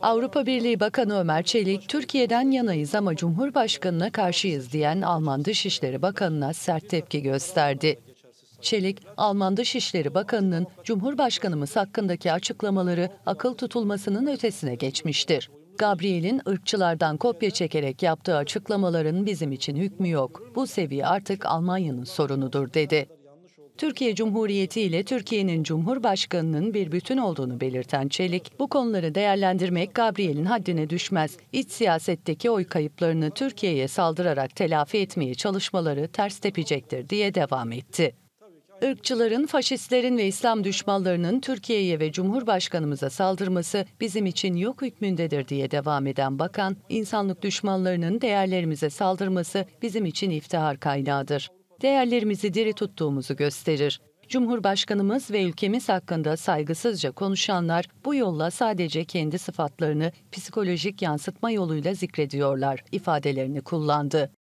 Avrupa Birliği Bakanı Ömer Çelik, Türkiye'den yanayız ama Cumhurbaşkanı'na karşıyız diyen Alman Dışişleri Bakanı'na sert tepki gösterdi. Çelik, Alman Dışişleri Bakanı'nın Cumhurbaşkanımız hakkındaki açıklamaları akıl tutulmasının ötesine geçmiştir. Gabriel'in ırkçılardan kopya çekerek yaptığı açıklamaların bizim için hükmü yok. Bu seviye artık Almanya'nın sorunudur dedi. Türkiye Cumhuriyeti ile Türkiye'nin Cumhurbaşkanı'nın bir bütün olduğunu belirten Çelik, bu konuları değerlendirmek Gabriel'in haddine düşmez. İç siyasetteki oy kayıplarını Türkiye'ye saldırarak telafi etmeye çalışmaları ters tepecektir diye devam etti Irkçıların, faşistlerin ve İslam düşmanlarının Türkiye'ye ve Cumhurbaşkanımıza saldırması bizim için yok hükmündedir diye devam eden bakan, insanlık düşmanlarının değerlerimize saldırması bizim için iftihar kaynağıdır değerlerimizi diri tuttuğumuzu gösterir. Cumhurbaşkanımız ve ülkemiz hakkında saygısızca konuşanlar bu yolla sadece kendi sıfatlarını psikolojik yansıtma yoluyla zikrediyorlar ifadelerini kullandı.